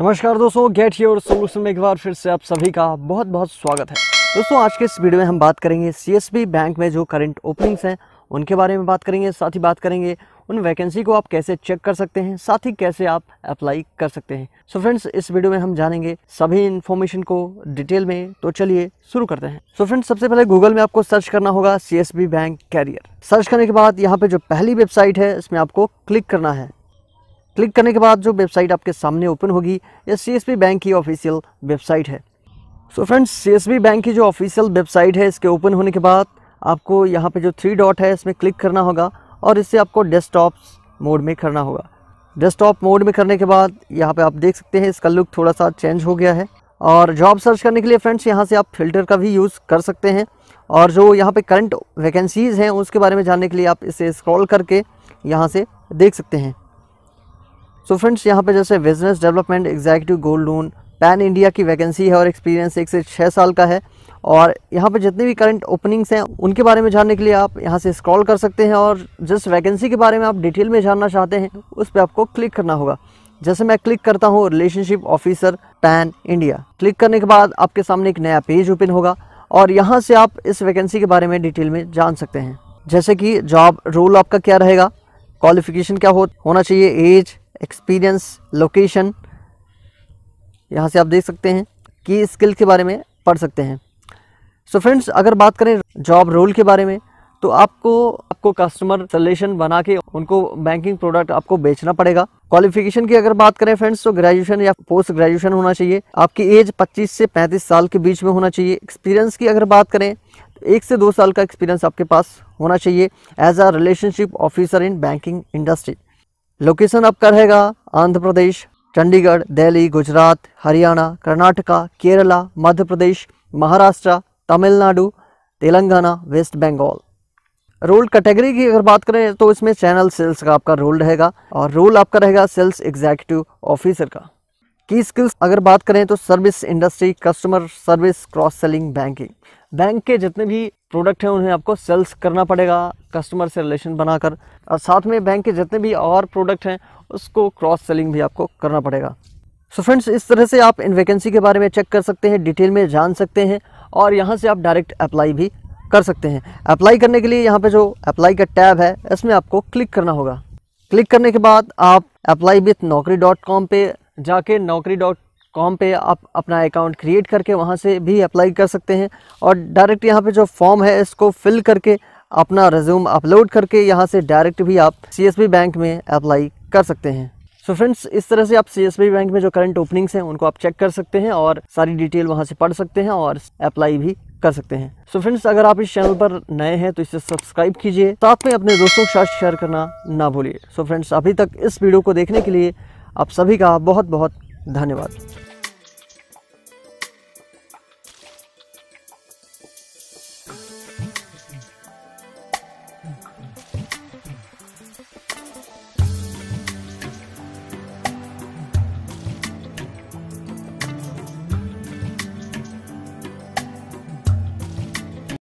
नमस्कार दोस्तों get your solution में एक बार फिर से आप सभी का बहुत बहुत स्वागत है दोस्तों आज के इस वीडियो में हम बात करेंगे सीएसबी बैंक में जो करंट ओपनिंग्स हैं उनके बारे में बात करेंगे साथ ही बात करेंगे उन वैकेंसी को आप कैसे चेक कर सकते हैं साथ ही कैसे आप अप्लाई कर सकते हैं सो so फ्रेंड्स इस वीडियो में हम जानेंगे सभी इन्फॉर्मेशन को डिटेल में तो चलिए शुरू करते हैं सो so फ्रेंड्स सबसे पहले गूगल में आपको सर्च करना होगा सी बैंक कैरियर सर्च करने के बाद यहाँ पे जो पहली वेबसाइट है इसमें आपको क्लिक करना है क्लिक करने के बाद जो वेबसाइट आपके सामने ओपन होगी ये सी बैंक की ऑफिशियल वेबसाइट है सो फ्रेंड्स सी बैंक की जो ऑफिशियल वेबसाइट है इसके ओपन होने के बाद आपको यहाँ पे जो थ्री डॉट है इसमें क्लिक करना होगा और इसे आपको डेस्कटॉप मोड में करना होगा डेस्कटॉप मोड में करने के बाद यहाँ पे आप देख सकते हैं इसका लुक थोड़ा सा चेंज हो गया है और जॉब सर्च करने के लिए फ्रेंड्स यहाँ से आप फिल्टर का भी यूज़ कर सकते हैं और जो यहाँ पे करंट वैकेंसीज़ हैं उसके बारे में जानने के लिए आप इसे स्क्रॉल करके यहाँ से देख सकते हैं सो फ्रेंड्स यहाँ पे जैसे business development executive gold loan pan India की वैकेंसी है और एक्सपीरियंस एक से छः साल का है और यहाँ पे जितने भी करंट ओपनिंग्स हैं उनके बारे में जानने के लिए आप यहाँ से स्क्रॉल कर सकते हैं और जिस वैकेंसी के बारे में आप डिटेल में जानना चाहते हैं उस पर आपको क्लिक करना होगा जैसे मैं क्लिक करता हूँ relationship officer pan India click करने के बाद आपके सामने एक नया पेज ओपन होगा और यहाँ से आप इस वैकेंसी के बारे में डिटेल में जान सकते हैं जैसे कि जॉब रोल आपका क्या रहेगा क्वालिफिकेशन क्या हो होना चाहिए एज एक्सपीरियंस लोकेशन यहाँ से आप देख सकते हैं कि स्किल के बारे में पढ़ सकते हैं सो so फ्रेंड्स अगर बात करें जॉब रोल के बारे में तो आपको आपको कस्टमर रिलेशन बना के उनको बैंकिंग प्रोडक्ट आपको बेचना पड़ेगा क्वालिफिकेशन की अगर बात करें फ्रेंड्स तो ग्रेजुएशन या पोस्ट ग्रेजुएशन होना चाहिए आपकी एज 25 से 35 साल के बीच में होना चाहिए एक्सपीरियंस की अगर बात करें तो एक से दो साल का एक्सपीरियंस आपके पास होना चाहिए as a relationship officer in banking industry location आपका रहेगा Andhra Pradesh Chandigarh Delhi Gujarat Haryana Karnataka Kerala Madhya Pradesh Maharashtra Tamil Nadu Telangana west Bengal role category की अगर बात करें तो इसमें चैनल सेल्स का आपका रोल रहेगा और रोल आपका रहेगा सेल्स एग्जीक्यूटिव ऑफिसर का की स्किल्स अगर बात करें तो service industry customer service cross selling banking bank के जितने भी प्रोडक्ट हैं उन्हें आपको सेल्स करना पड़ेगा कस्टमर से रिलेशन बनाकर और साथ में बैंक के जितने भी और प्रोडक्ट हैं उसको क्रॉस सेलिंग भी आपको करना पड़ेगा सो so फ्रेंड्स इस तरह से आप इन वैकेंसी के बारे में चेक कर सकते हैं डिटेल में जान सकते हैं और यहाँ से आप डायरेक्ट अप्लाई भी कर सकते हैं अप्लाई करने के लिए यहाँ पर जो अप्लाई का टैब है इसमें आपको क्लिक करना होगा क्लिक करने के बाद आप apply with Naukri dot com पर जाके नौकरी डॉट कॉम पे आप अपना अकाउंट क्रिएट करके वहाँ से भी अप्लाई कर सकते हैं और डायरेक्ट यहाँ पे जो फॉर्म है इसको फिल करके अपना रिज्यूम अपलोड करके यहाँ से डायरेक्ट भी आप सी बैंक में अप्लाई कर सकते हैं सो so फ्रेंड्स इस तरह से आप सी बैंक में जो करंट ओपनिंग्स हैं उनको आप चेक कर सकते हैं और सारी डिटेल वहाँ से पढ़ सकते हैं और अप्लाई भी कर सकते हैं सो so फ्रेंड्स अगर आप इस चैनल पर नए हैं तो इसे सब्सक्राइब कीजिए साथ में अपने दोस्तों के साथ शेयर करना ना भूलिए सो फ्रेंड्स अभी तक इस वीडियो को देखने के लिए आप सभी का बहुत बहुत धन्यवाद